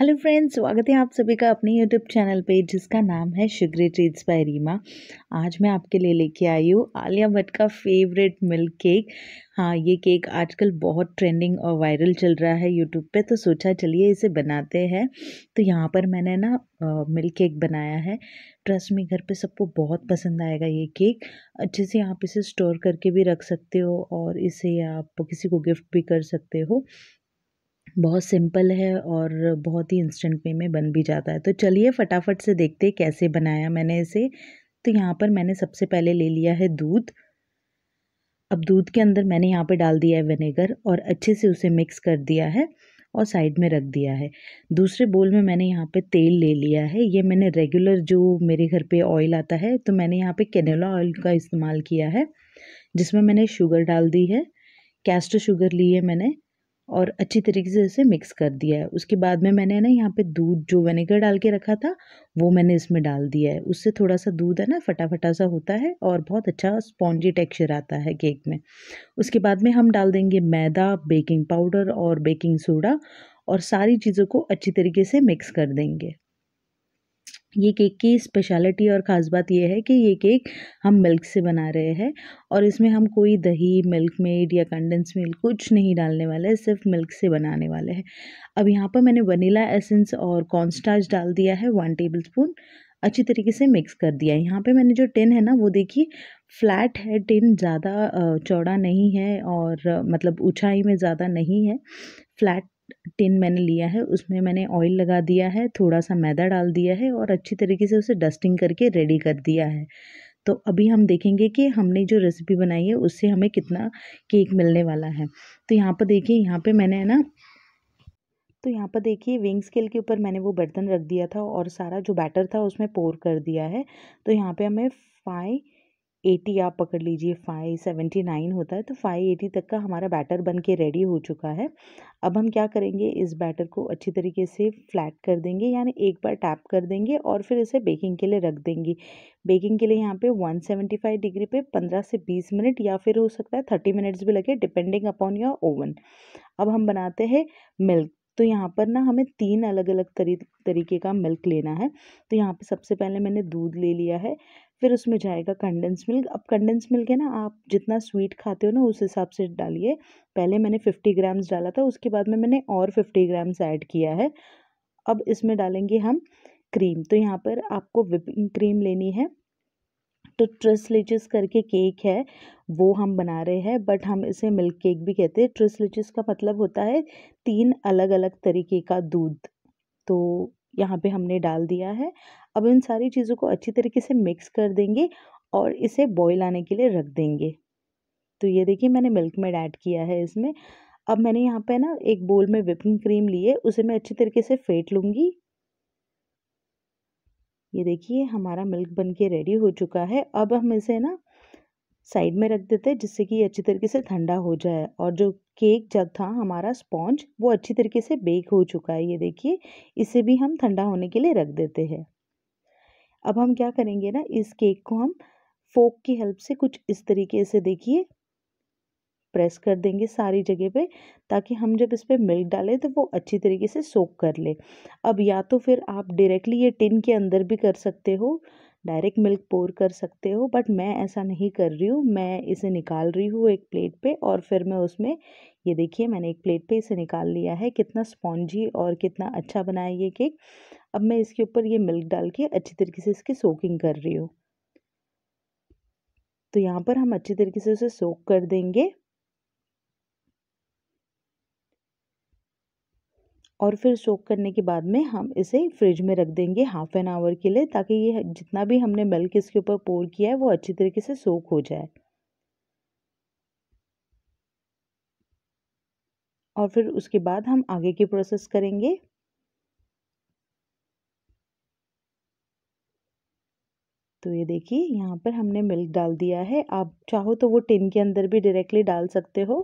hello friends स्वागत है आप सभी का अपने यूट्यूब चैनल पे जिसका नाम है शुगरी ट्रीट्स बाय रीमा आज मैं आपके लिए लेके आई हूँ आलिया भट्ट का फेवरेट मिल्क केक हाँ ये केक आजकल बहुत ट्रेंडिंग और वायरल चल रहा है यूट्यूब पे तो सोचा चलिए इसे बनाते हैं तो यहाँ पर मैंने ना मिल्क केक बनाया है ट्रस्ट में घर पे सबको बहुत पसंद आएगा ये केक अच्छे से आप इसे स्टोर करके भी रख सकते हो और इसे आप किसी को गिफ्ट भी कर सकते हो बहुत सिंपल है और बहुत ही इंस्टेंट वे में बन भी जाता है तो चलिए फटाफट से देखते हैं कैसे बनाया मैंने इसे तो यहाँ पर मैंने सबसे पहले ले लिया है दूध अब दूध के अंदर मैंने यहाँ पर डाल दिया है विनेगर और अच्छे से उसे मिक्स कर दिया है और साइड में रख दिया है दूसरे बोल में मैंने यहाँ पे तेल ले लिया है ये मैंने रेगुलर जो मेरे घर पे ऑयल आता है तो मैंने यहाँ पे कैनोला ऑयल का इस्तेमाल किया है जिसमें मैंने शुगर डाल दी है कैस्टर शुगर ली है मैंने और अच्छी तरीके से इसे मिक्स कर दिया है उसके बाद में मैंने ना यहाँ पे दूध जो वेनेगर डाल के रखा था वो मैंने इसमें डाल दिया है उससे थोड़ा सा दूध है ना फटाफटा सा होता है और बहुत अच्छा स्पॉन्जी टेक्सचर आता है केक में उसके बाद में हम डाल देंगे मैदा बेकिंग पाउडर और बेकिंग सोडा और सारी चीज़ों को अच्छी तरीके से मिक्स कर देंगे ये केक की स्पेशलिटी और ख़ास बात यह है कि ये केक हम मिल्क से बना रहे हैं और इसमें हम कोई दही मिल्क मेड या कंडेंस मिल्क कुछ नहीं डालने वाले हैं सिर्फ मिल्क से बनाने वाले हैं अब यहाँ पर मैंने वनीला एसेंस और कॉर्नस्टार्च डाल दिया है वन टेबल स्पून अच्छी तरीके से मिक्स कर दिया है यहाँ पर मैंने जो टिन है ना वो देखिए फ्लैट है टिन ज़्यादा चौड़ा नहीं है और मतलब ऊँचाई में ज़्यादा नहीं है फ्लैट टिन मैंने लिया है उसमें मैंने ऑयल लगा दिया है थोड़ा सा मैदा डाल दिया है और अच्छी तरीके से उसे डस्टिंग करके रेडी कर दिया है तो अभी हम देखेंगे कि हमने जो रेसिपी बनाई है उससे हमें कितना केक मिलने वाला है तो यहाँ पर देखिए यहाँ पर मैंने है ना तो यहाँ पर देखिए विंग स्केल के ऊपर मैंने वो बर्तन रख दिया था और सारा जो बैटर था उसमें पोर कर दिया है तो यहाँ पे हमें फाइव एटी आप पकड़ लीजिए फाइव सेवेंटी नाइन होता है तो फाइव एटी तक का हमारा बैटर बन के रेडी हो चुका है अब हम क्या करेंगे इस बैटर को अच्छी तरीके से फ्लैट कर देंगे यानी एक बार टैप कर देंगे और फिर इसे बेकिंग के लिए रख देंगे बेकिंग के लिए यहाँ पे फाइव डिग्री पे पंद्रह से बीस मिनट या फिर हो सकता है थर्टी मिनट्स भी लगे डिपेंडिंग अपॉन योर ओवन अब हम बनाते हैं मिल्क तो यहाँ पर ना हमें तीन अलग अलग तरी तरीके का मिल्क लेना है तो यहाँ पे सबसे पहले मैंने दूध ले लिया है फिर उसमें जाएगा कंडेंस मिल्क अब कंडेंस मिल्क है ना आप जितना स्वीट खाते हो ना उस हिसाब से डालिए पहले मैंने फिफ्टी ग्राम्स डाला था उसके बाद में मैंने और फिफ्टी ग्राम्स ऐड किया है अब इसमें डालेंगे हम क्रीम तो यहाँ पर आपको विपिंग क्रीम लेनी है तो ट्रिसलिचिस करके केक है वो हम बना रहे हैं बट हम इसे मिल्क केक भी कहते हैं ट्रिसलिचिस का मतलब होता है तीन अलग अलग तरीके का दूध तो यहाँ पे हमने डाल दिया है अब इन सारी चीज़ों को अच्छी तरीके से मिक्स कर देंगे और इसे बॉईल आने के लिए रख देंगे तो ये देखिए मैंने मिल्क मेड ऐड किया है इसमें अब मैंने यहाँ पे ना एक बोल में विपिंग क्रीम ली है उसे मैं अच्छी तरीके से फेंट लूँगी ये देखिए हमारा मिल्क बन के रेडी हो चुका है अब हम इसे ना साइड में रख देते हैं जिससे कि ये अच्छी तरीके से ठंडा हो जाए और जो केक जब था हमारा स्पॉन्ज वो अच्छी तरीके से बेक हो चुका है ये देखिए इसे भी हम ठंडा होने के लिए रख देते हैं अब हम क्या करेंगे ना इस केक को हम फोक की हेल्प से कुछ इस तरीके से देखिए प्रेस कर देंगे सारी जगह पे ताकि हम जब इस पर मिल्क डालें तो वो अच्छी तरीके से सोक कर ले अब या तो फिर आप डायरेक्टली ये टिन के अंदर भी कर सकते हो डायरेक्ट मिल्क पोर कर सकते हो बट मैं ऐसा नहीं कर रही हूँ मैं इसे निकाल रही हूँ एक प्लेट पे और फिर मैं उसमें ये देखिए मैंने एक प्लेट पे इसे निकाल लिया है कितना स्पॉन्जी और कितना अच्छा बनाया ये केक अब मैं इसके ऊपर ये मिल्क डाल के अच्छी तरीके से इसकी सोकिंग कर रही हूँ तो यहाँ पर हम अच्छी तरीके से उसे सोक कर देंगे और फिर सोक करने के बाद में हम इसे फ्रिज में रख देंगे हाफ़ एन आवर के लिए ताकि ये जितना भी हमने मिल्क इसके ऊपर पोर किया है वो अच्छी तरीके से सोक हो जाए और फिर उसके बाद हम आगे की प्रोसेस करेंगे तो ये देखिए यहाँ पर हमने मिल्क डाल दिया है आप चाहो तो वो टिन के अंदर भी डायरेक्टली डाल सकते हो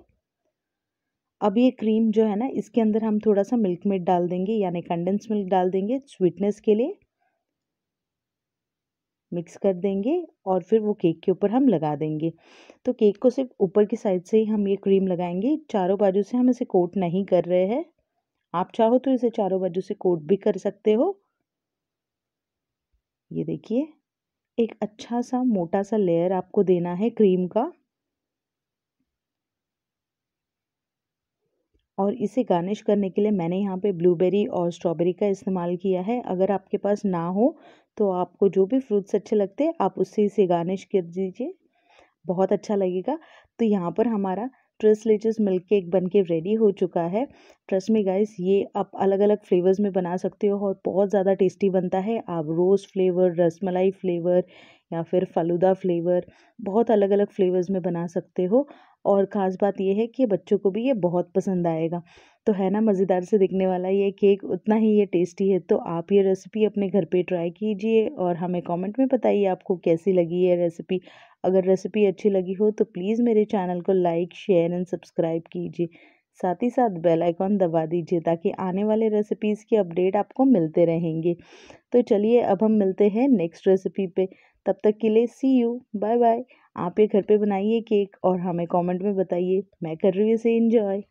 अब ये क्रीम जो है ना इसके अंदर हम थोड़ा सा मिल्क मेड डाल देंगे यानी कंडेंस मिल्क डाल देंगे स्वीटनेस के लिए मिक्स कर देंगे और फिर वो केक के ऊपर हम लगा देंगे तो केक को सिर्फ ऊपर की साइड से ही हम ये क्रीम लगाएंगे चारों बाजू से हम इसे कोट नहीं कर रहे हैं आप चाहो तो इसे चारों बाजू से कोट भी कर सकते हो ये देखिए एक अच्छा सा मोटा सा लेयर आपको देना है क्रीम का और इसे गार्निश करने के लिए मैंने यहाँ पे ब्लूबेरी और स्ट्रॉबेरी का इस्तेमाल किया है अगर आपके पास ना हो तो आपको जो भी फ्रूट्स अच्छे लगते हैं आप उससे इसे गार्निश कर दीजिए बहुत अच्छा लगेगा तो यहाँ पर हमारा ट्रेस लिचिस मिल्क केक बन के रेडी हो चुका है ट्रस्ट में गाइस ये आप अलग अलग फ्लेवर्स में बना सकते हो और बहुत ज़्यादा टेस्टी बनता है आप रोज़ फ्लेवर रसमलाई फ्लेवर या फिर फलूदा फ्लेवर बहुत अलग अलग फ्लेवर्स में बना सकते हो और ख़ास बात यह है कि बच्चों को भी ये बहुत पसंद आएगा तो है ना मज़ेदार से दिखने वाला ये केक उतना ही ये टेस्टी है तो आप ये रेसिपी अपने घर पे ट्राई कीजिए और हमें कमेंट में बताइए आपको कैसी लगी ये रेसिपी अगर रेसिपी अच्छी लगी हो तो प्लीज़ मेरे चैनल को लाइक शेयर एंड सब्सक्राइब कीजिए साथ ही साथ बेल आइकॉन दबा दीजिए ताकि आने वाले रेसिपीज़ की अपडेट आपको मिलते रहेंगे तो चलिए अब हम मिलते हैं नेक्स्ट रेसिपी पे तब तक के लिए सी यू बाय बाय आप ये घर पे बनाइए केक और हमें कमेंट में बताइए मैं कर रही हूँ इसे इंजॉय